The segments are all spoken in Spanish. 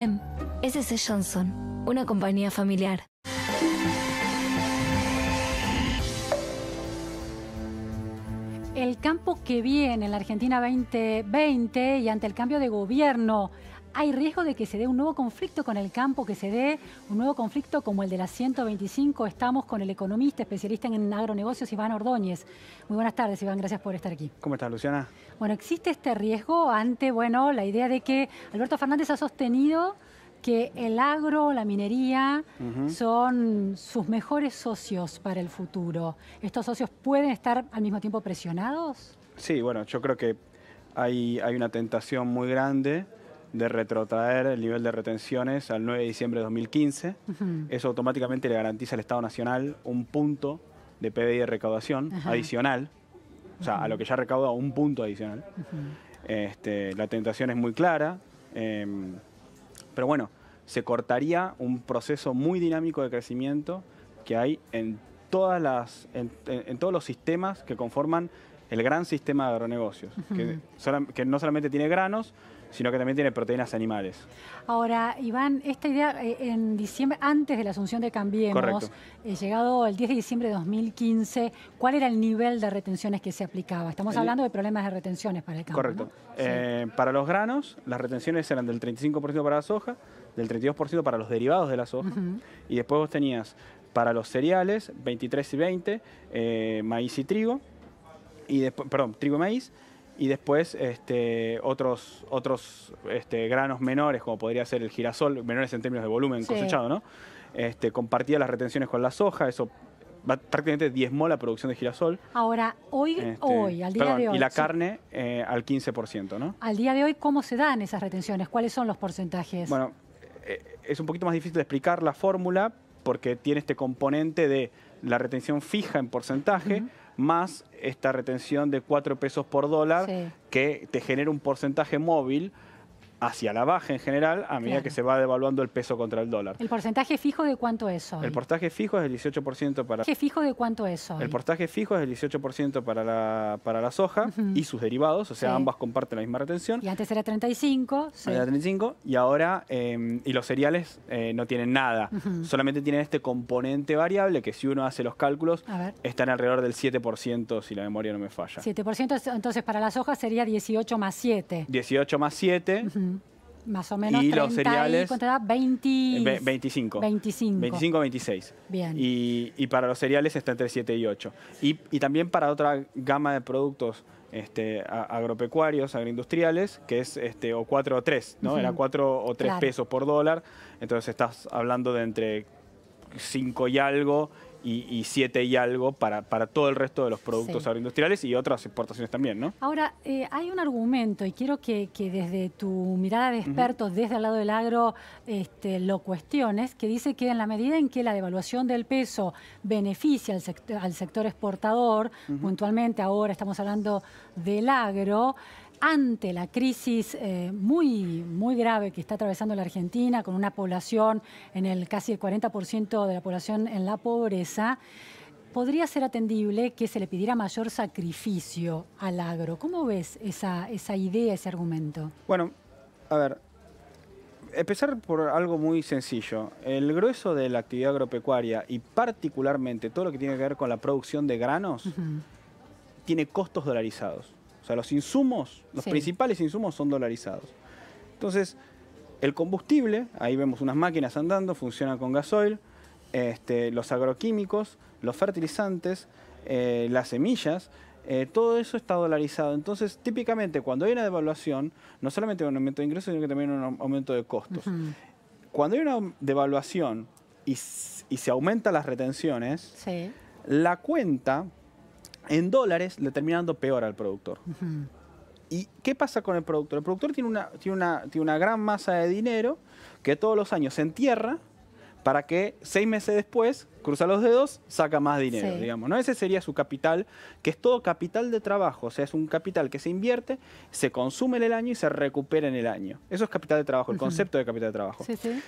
Em, ese Johnson, una compañía familiar. El campo que viene en la Argentina 2020 y ante el cambio de gobierno hay riesgo de que se dé un nuevo conflicto con el campo, que se dé un nuevo conflicto como el de la 125. Estamos con el economista, especialista en agronegocios, Iván Ordóñez. Muy buenas tardes, Iván, gracias por estar aquí. ¿Cómo estás, Luciana? Bueno, existe este riesgo ante, bueno, la idea de que Alberto Fernández ha sostenido que el agro, la minería, son sus mejores socios para el futuro. ¿Estos socios pueden estar al mismo tiempo presionados? Sí, bueno, yo creo que hay, hay una tentación muy grande de retrotraer el nivel de retenciones al 9 de diciembre de 2015. Eso automáticamente le garantiza al Estado Nacional un punto de PBI de recaudación adicional, o sea, a lo que ya recauda un punto adicional. Este, la tentación es muy clara, em, pero bueno, se cortaría un proceso muy dinámico de crecimiento que hay en, todas las, en, todos los sistemas que conforman el gran sistema de agronegocios, que no solamente tiene granos, sino que también tiene proteínas animales. Ahora, Iván, esta idea eh, en diciembre, antes de la asunción de Cambiemos, eh, llegado el 10 de diciembre de 2015, ¿cuál era el nivel de retenciones que se aplicaba? Estamos hablando de problemas de retenciones para el campo. Correcto. Eh, para los granos, las retenciones eran del 35% para la soja, del 32% para los derivados de la soja, y después vos tenías para los cereales 23 y 20, maíz y trigo, y después, perdón, trigo y maíz, y después este, otros, otros este, granos menores, como podría ser el girasol, menores en términos de volumen cosechado, ¿no? Este, compartía las retenciones con la soja, eso prácticamente diezmó la producción de girasol. Ahora, hoy, este, hoy al día de hoy. Y la carne eh, al 15%, ¿no? Al día de hoy, ¿cómo se dan esas retenciones? ¿Cuáles son los porcentajes? Bueno, eh, es un poquito más difícil de explicar la fórmula porque tiene este componente de la retención fija en porcentaje más esta retención de 4 pesos por dólar que te genera un porcentaje móvil hacia la baja en general a medida que se va devaluando el peso contra el dólar. ¿El porcentaje fijo de cuánto es hoy? El porcentaje fijo es el 18% para... ¿Qué fijo de cuánto es hoy? El porcentaje fijo es el 18% para la, para la soja y sus derivados, o sea, ambas comparten la misma retención. Y antes era 35. Era 35 y ahora, em, y los cereales eh, no tienen nada, solamente tienen este componente variable que si uno hace los cálculos están alrededor del 7% si la memoria no me falla. 7%, entonces para la soja sería 18 más 7. 18 más 7. Más o menos. Y los cereales. 20... 25. 25. 25, 26. Bien. Y, para los cereales está entre 7 y 8. Y, también para otra gama de productos este, agropecuarios, agroindustriales, que es este, o 4 o 3, ¿no? Era 4 o 3 pesos por dólar. Entonces estás hablando de entre 5 y algo y, y y algo para, para todo el resto de los productos agroindustriales y otras exportaciones también, ¿no? Ahora, eh, hay un argumento y quiero que, desde tu mirada de experto, desde el lado del agro, este, lo cuestiones, que dice que en la medida en que la devaluación del peso beneficia al, al sector exportador, puntualmente ahora estamos hablando del agro, ante la crisis eh, muy, muy grave que está atravesando la Argentina, con una población en el casi el 40% de la población en la pobreza, podría ser atendible que se le pidiera mayor sacrificio al agro. ¿Cómo ves esa, idea, ese argumento? Bueno, a ver, empezar por algo muy sencillo. El grueso de la actividad agropecuaria y particularmente todo lo que tiene que ver con la producción de granos tiene costos dolarizados sea, los insumos, los principales insumos son dolarizados. Entonces, el combustible, ahí vemos unas máquinas andando, funciona con gasoil, este, los agroquímicos, los fertilizantes, eh, las semillas, eh, todo eso está dolarizado. Entonces, típicamente cuando hay una devaluación, no solamente hay un aumento de ingresos, sino que también un aumento de costos. Cuando hay una devaluación y, se aumentan las retenciones, la cuenta en dólares le termina dando peor al productor. ¿Y qué pasa con el productor? El productor tiene una, tiene, una, tiene una gran masa de dinero que todos los años se entierra para que seis meses después, cruza los dedos, saca más dinero, digamos. ¿no? Ese sería su capital, que es todo capital de trabajo, o sea, es un capital que se invierte, se consume en el año y se recupera en el año. Eso es capital de trabajo, el concepto de capital de trabajo. Sí, sí.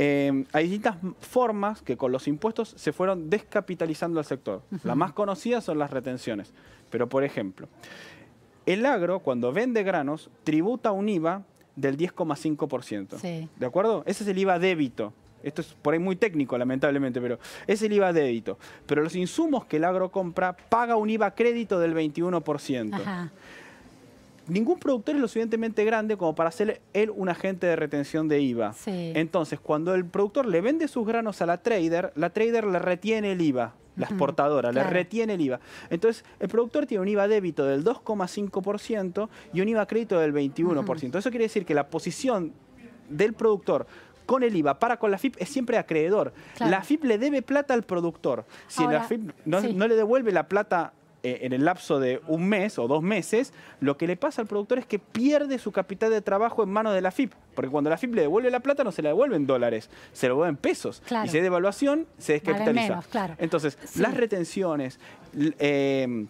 Em, hay distintas formas que con los impuestos se fueron descapitalizando al sector. Las más conocidas son las retenciones. Pero, por ejemplo, el agro, cuando vende granos, tributa un IVA del 10,5%. ¿De acuerdo? Ese es el IVA débito. Esto es por ahí muy técnico, lamentablemente, pero es el IVA débito. Pero los insumos que el agro compra paga un IVA crédito del 21%. Ajá ningún productor es lo suficientemente grande como para ser él un agente de retención de IVA. Entonces, cuando el productor le vende sus granos a la trader, la trader le retiene el IVA, la exportadora, le retiene el IVA. Entonces, el productor tiene un IVA débito del 2,5% y un IVA crédito del 21%. Eso quiere decir que la posición del productor con el IVA para con la FIP es siempre acreedor. La FIP le debe plata al productor. Si la FIP no le devuelve la plata eh, en el lapso de un mes o dos meses, lo que le pasa al productor es que pierde su capital de trabajo en manos de la FIP. Porque cuando la FIP le devuelve la plata, no se la devuelve en dólares, se la devuelve en pesos. Y si hay devaluación, se descapitaliza. Entonces, las retenciones, em,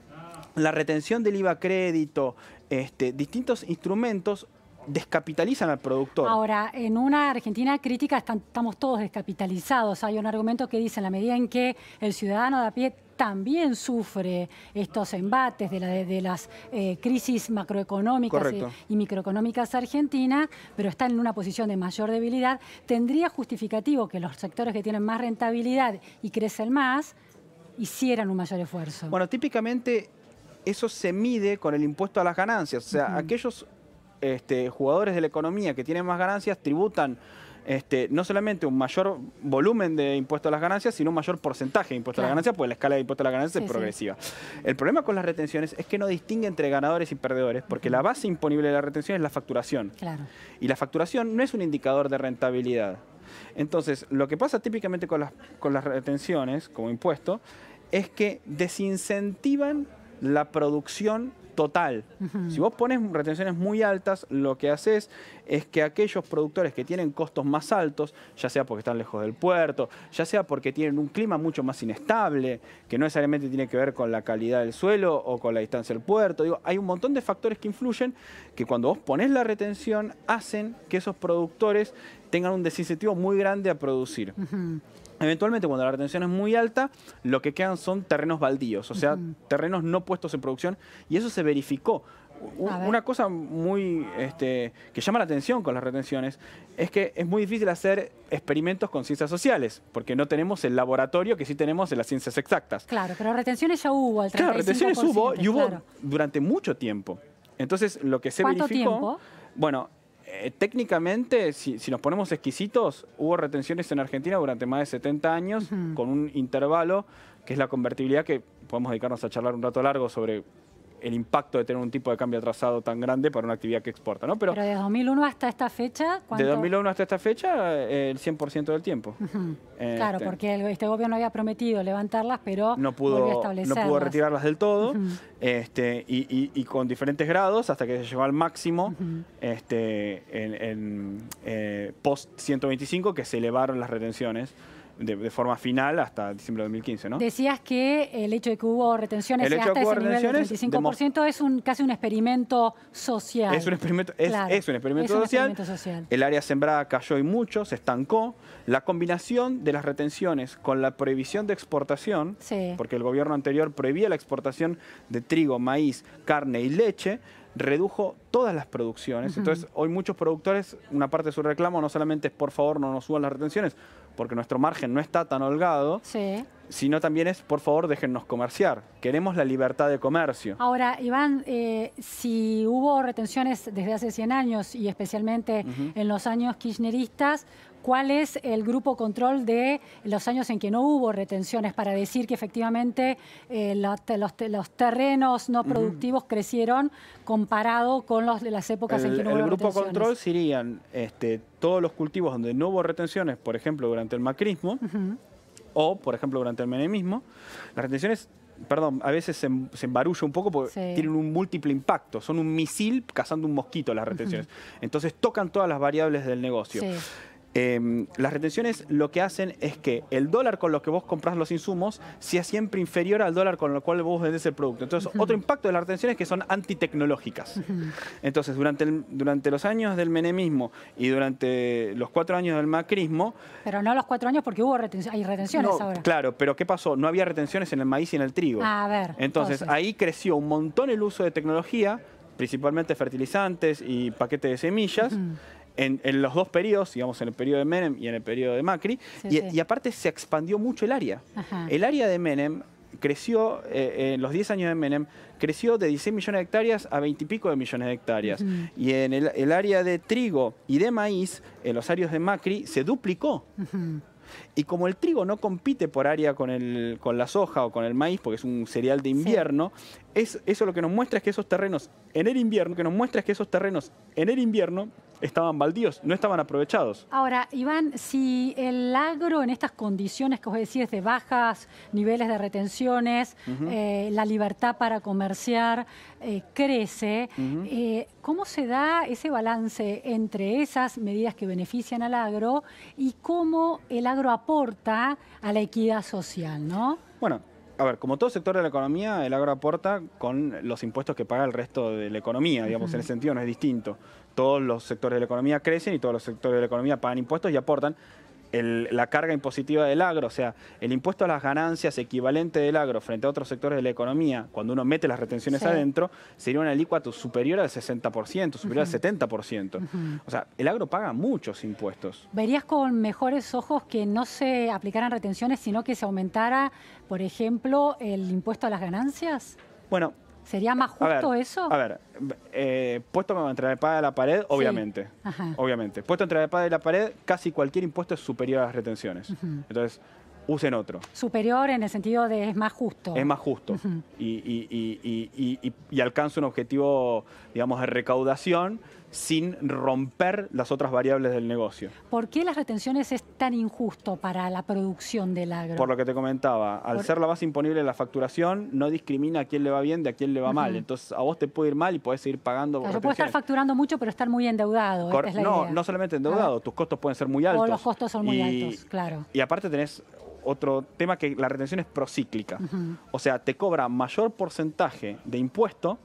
la retención del IVA crédito, este, distintos instrumentos descapitalizan al productor. Ahora, en una Argentina crítica estamos todos descapitalizados. Hay un argumento que dice, en la medida en que el ciudadano de a pie también sufre estos embates de, las eh, crisis macroeconómicas eh, y, microeconómicas argentinas, pero está en una posición de mayor debilidad, tendría justificativo que los sectores que tienen más rentabilidad y crecen más hicieran un mayor esfuerzo. Bueno, típicamente eso se mide con el impuesto a las ganancias, o sea, aquellos este, jugadores de la economía que tienen más ganancias tributan este, no solamente un mayor volumen de impuesto a las ganancias, sino un mayor porcentaje de impuesto a las ganancias, pues la escala de impuesto a las ganancias es progresiva. El problema con las retenciones es que no distingue entre ganadores y perdedores, porque la base imponible de la retención es la facturación. Y la facturación no es un indicador de rentabilidad. Entonces, lo que pasa típicamente con las, con las retenciones como impuesto es que desincentivan la producción total. Si vos pones retenciones muy altas, lo que haces es que aquellos productores que tienen costos más altos, ya sea porque están lejos del puerto, ya sea porque tienen un clima mucho más inestable, que no necesariamente tiene que ver con la calidad del suelo o con la distancia del puerto, digo, hay un montón de factores que influyen que cuando vos pones la retención hacen que esos productores tengan un desincentivo muy grande a producir. Eventualmente, cuando la retención es muy alta, lo que quedan son terrenos baldíos, o sea, terrenos no puestos en producción, y eso se verificó. una cosa muy este, que llama la atención con las retenciones es que es muy difícil hacer experimentos con ciencias sociales, porque no tenemos el laboratorio que sí tenemos en las ciencias exactas. Claro, pero retenciones ya hubo, al 35%. Claro, retenciones hubo y hubo durante mucho tiempo. Entonces, lo que se ¿Cuánto verificó... Tiempo? Bueno, eh, técnicamente, si, nos ponemos exquisitos, hubo retenciones en Argentina durante más de 70 años, con un intervalo que es la convertibilidad, que podemos dedicarnos a charlar un rato largo sobre el impacto de tener un tipo de cambio atrasado tan grande para una actividad que exporta. ¿no? Pero, Pero de 2001 hasta esta fecha... ¿cuánto? De 2001 hasta esta fecha, eh, el 100% del tiempo. Este claro, porque este gobierno había prometido levantarlas, pero no pudo, No pudo retirarlas del todo este, y, con diferentes grados hasta que se llevó al máximo este, en, eh, post-125 que se elevaron las retenciones de, forma final hasta diciembre de 2015. ¿no? Decías que el hecho de que hubo retenciones hasta ese nivel del es un, casi un experimento social. Es un experimento, social. El área sembrada cayó y mucho, se estancó. La combinación de las retenciones con la prohibición de exportación, porque el gobierno anterior prohibía la exportación de trigo, maíz, carne y leche, redujo todas las producciones. Entonces, hoy muchos productores, una parte de su reclamo no solamente es por favor no nos suban las retenciones, porque nuestro margen no está tan holgado, sino también es, por favor, déjennos comerciar. Queremos la libertad de comercio. Ahora, Iván, eh, si hubo retenciones desde hace 100 años y especialmente en los años kirchneristas, cuál es el grupo control de los años en que no hubo retenciones para decir que efectivamente eh, los, terrenos no productivos crecieron comparado con los de las épocas en que no hubo retenciones. El grupo control serían este, todos los cultivos donde no hubo retenciones, por ejemplo, durante el macrismo, o, por ejemplo, durante el menemismo. Las retenciones perdón, a veces se, se, embarulla un poco porque tienen un múltiple impacto, son un misil cazando un mosquito las retenciones. Entonces tocan todas las variables del negocio. Sí. Em, las retenciones lo que hacen es que el dólar con lo que vos compras los insumos sea siempre inferior al dólar con el cual vos vendés el producto. Entonces, otro impacto de las retenciones es que son antitecnológicas. Entonces, durante, durante los años del menemismo y durante los cuatro años del macrismo... Pero no los cuatro años porque hubo retenciones, hay retenciones ahora. Claro, pero ¿qué pasó? No había retenciones en el maíz y en el trigo. a ver. Entonces, ahí creció un montón el uso de tecnología, principalmente fertilizantes y paquetes de semillas en, los dos periodos, digamos, en el periodo de Menem y en el periodo de Macri, y, aparte se expandió mucho el área. El área de Menem creció, eh, en los 10 años de Menem, creció de 16 millones de hectáreas a 20 y pico de millones de hectáreas. Y en el, área de trigo y de maíz, en los áreas de Macri, se duplicó. Y como el trigo no compite por área con, la soja o con el maíz, porque es un cereal de invierno, es, eso lo que nos muestra es que esos terrenos en el invierno, que nos muestra es que esos terrenos en el invierno estaban baldíos, no estaban aprovechados. Ahora, Iván, si el agro en estas condiciones que vos decís de bajas niveles de retenciones, eh, la libertad para comerciar eh, crece, eh, ¿cómo se da ese balance entre esas medidas que benefician al agro y cómo el agro aporta a la equidad social, no? Bueno, a ver, como todo sector de la economía, el agro aporta con los impuestos que paga el resto de la economía, digamos, en el sentido no es distinto todos los sectores de la economía crecen y todos los sectores de la economía pagan impuestos y aportan la carga impositiva del agro, o sea, el impuesto a las ganancias equivalente del agro frente a otros sectores de la economía, cuando uno mete las retenciones adentro, sería una alícuota superior al 60%, superior al 70%. O sea, el agro paga muchos impuestos. ¿Verías con mejores ojos que no se aplicaran retenciones, sino que se aumentara, por ejemplo, el impuesto a las ganancias? Bueno, ¿Sería más justo eso? A ver, eh, puesto entre la de la pared, obviamente. Obviamente. Puesto entre la paga de la pared, casi cualquier impuesto es superior a las retenciones. Entonces, usen otro. Superior en el sentido de es más justo. Es más justo. y, y, alcanza un objetivo, digamos, de recaudación sin romper las otras variables del negocio. ¿Por qué las retenciones es tan injusto para la producción del agro? Por lo que te comentaba, al ser la base imponible de la facturación, no discrimina a quién le va bien de a quién le va mal. Entonces, a vos te puede ir mal y podés seguir pagando. Claro, puedes estar facturando mucho, pero estar muy endeudado. no, no solamente endeudado, tus costos pueden ser muy altos. los costos son muy altos, claro. Y aparte tenés otro tema que la retención es procíclica. O sea, te cobra mayor porcentaje de impuesto.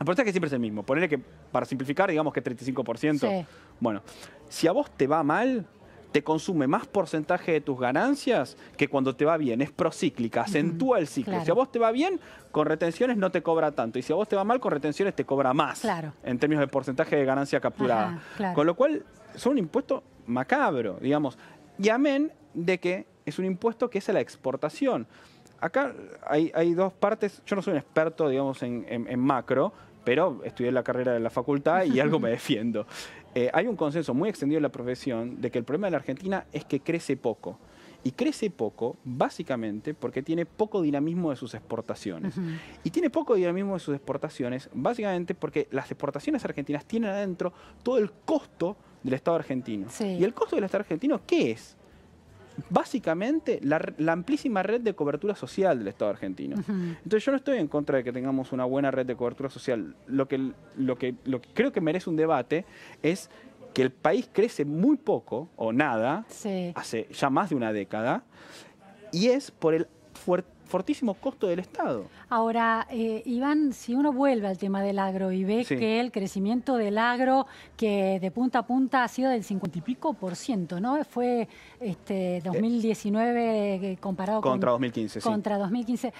El porcentaje siempre es el mismo. Ponerle que, para simplificar, digamos que 35%. Bueno, si a vos te va mal, te consume más porcentaje de tus ganancias que cuando te va bien. Es procíclica, acentúa el ciclo. Si a vos te va bien, con retenciones no te cobra tanto. Y si a vos te va mal, con retenciones te cobra más. Claro. En términos de porcentaje de ganancia capturada. Con lo cual, son un impuesto macabro, digamos. Y amén de que es un impuesto que es a la exportación. Acá hay, dos partes, yo no soy un experto, digamos, en, macro, pero estudié la carrera de la facultad y algo me defiendo. Eh, hay un consenso muy extendido en la profesión de que el problema de la Argentina es que crece poco. Y crece poco, básicamente, porque tiene poco dinamismo de sus exportaciones. Y tiene poco dinamismo de sus exportaciones, básicamente, porque las exportaciones argentinas tienen adentro todo el costo del Estado argentino. ¿Y el costo del Estado argentino qué es? básicamente la, amplísima red de cobertura social del Estado argentino. Entonces yo no estoy en contra de que tengamos una buena red de cobertura social. Lo que, lo que, creo que merece un debate es que el país crece muy poco o nada, hace ya más de una década, y es por el fuerte fortísimo costo del Estado. Ahora, eh, Iván, si uno vuelve al tema del agro y ve que el crecimiento del agro, que de punta a punta ha sido del 50 y pico por ciento, ¿no? Fue este, 2019 eh. eh, comparado contra con, 2015. Contra 2015.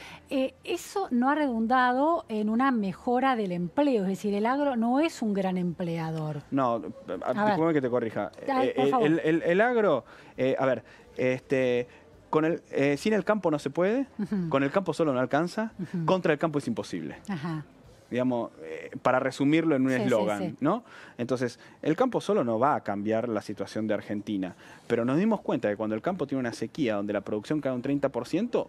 eso no ha redundado en una mejora del empleo, es decir, el agro no es un gran empleador. No, a, que te corrija. el, agro, a ver, este con el, eh, sin el campo no se puede, con el campo solo no alcanza, contra el campo es imposible. Digamos, eh, para resumirlo en un eslogan, ¿no? Entonces, el campo solo no va a cambiar la situación de Argentina, pero nos dimos cuenta que cuando el campo tiene una sequía donde la producción cae un 30%,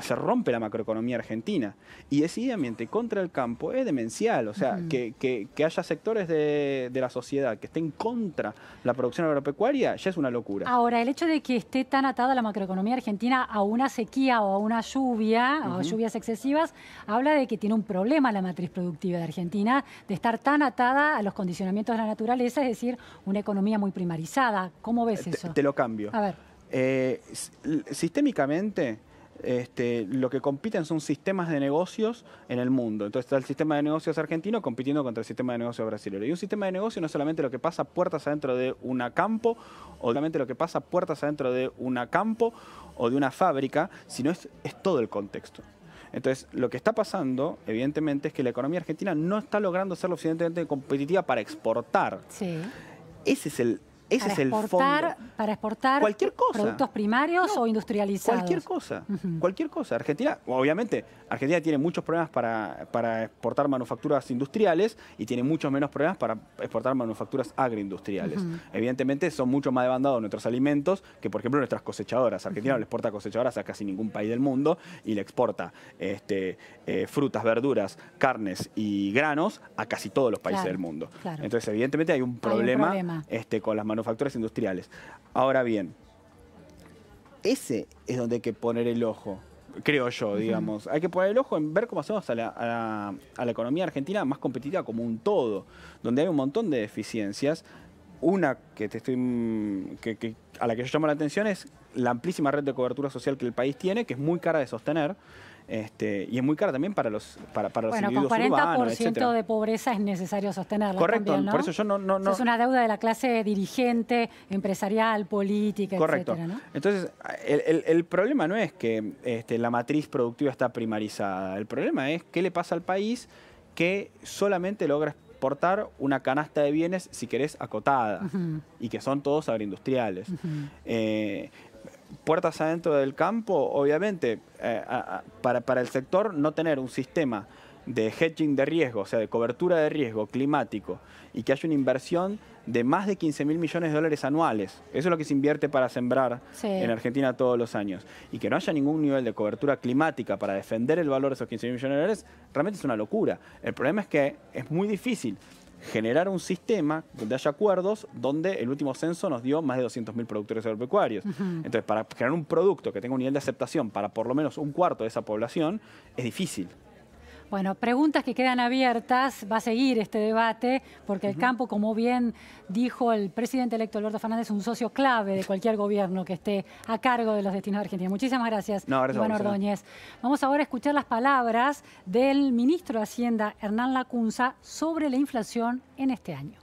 se rompe la macroeconomía argentina. Y decididamente contra el campo es demencial. O sea, que, haya sectores de, la sociedad que estén contra la producción agropecuaria ya es una locura. Ahora, el hecho de que esté tan atada la macroeconomía argentina a una sequía o a una lluvia, o a lluvias excesivas, habla de que tiene un problema la matriz productiva de Argentina de estar tan atada a los condicionamientos de la naturaleza, es decir, una economía muy primarizada. ¿Cómo ves eh, eso? Te, lo cambio. A ver. Eh, sistémicamente este, lo que compiten son sistemas de negocios en el mundo. Entonces está el sistema de negocios argentino compitiendo contra el sistema de negocios brasileño. Y un sistema de negocio no es solamente lo que pasa puertas adentro de una campo o solamente lo que pasa puertas adentro de una campo o de una fábrica, sino es, todo el contexto. Entonces, lo que está pasando, evidentemente, es que la economía argentina no está logrando ser lo suficientemente competitiva para exportar. Ese es el, ese es exportar, el Para exportar cualquier cosa. productos primarios o industrializados. Cualquier cosa, cualquier cosa. Argentina, obviamente, Argentina tiene muchos problemas para, exportar manufacturas industriales y tiene muchos menos problemas para exportar manufacturas agroindustriales. Evidentemente son mucho más demandados nuestros alimentos que, por ejemplo, nuestras cosechadoras. Argentina no le exporta cosechadoras a casi ningún país del mundo y le exporta este, eh, frutas, verduras, carnes y granos a casi todos los países del mundo. Entonces, evidentemente hay un problema, Este, con las manufacturas factores industriales. Ahora bien, ese es donde hay que poner el ojo, creo yo, digamos. Hay que poner el ojo en ver cómo hacemos a la, a, la, economía argentina más competitiva como un todo, donde hay un montón de deficiencias. Una que te estoy que, a la que yo llamo la atención es la amplísima red de cobertura social que el país tiene, que es muy cara de sostener. Este, y es muy cara también para los para, para los bueno, con 40% de pobreza es necesario sostenerla. Correcto, por eso yo no, Es una deuda de la clase dirigente, empresarial, política, Correcto. Entonces, el, problema no es que este, la matriz productiva está primarizada, el problema es qué le pasa al país que solamente logra exportar una canasta de bienes, si querés, acotada, y que son todos agroindustriales puertas adentro del campo, obviamente, eh, para, el sector no tener un sistema de hedging de riesgo, o sea, de cobertura de riesgo climático, y que haya una inversión de más de 15 mil millones de dólares anuales. Eso es lo que se invierte para sembrar en Argentina todos los años. Y que no haya ningún nivel de cobertura climática para defender el valor de esos 15 mil millones de dólares, realmente es una locura. El problema es que es muy difícil generar un sistema donde haya acuerdos donde el último censo nos dio más de 200.000 productores agropecuarios. Entonces, para generar un producto que tenga un nivel de aceptación para por lo menos un cuarto de esa población, es difícil. Bueno, preguntas que quedan abiertas, va a seguir este debate, porque el campo, como bien dijo el presidente electo Alberto Fernández, es un socio clave de cualquier gobierno que esté a cargo de los destinos de Argentina. Muchísimas gracias, gracias Iván Ordóñez. Vamos ahora a escuchar las palabras del ministro de Hacienda, Hernán Lacunza, sobre la inflación en este año.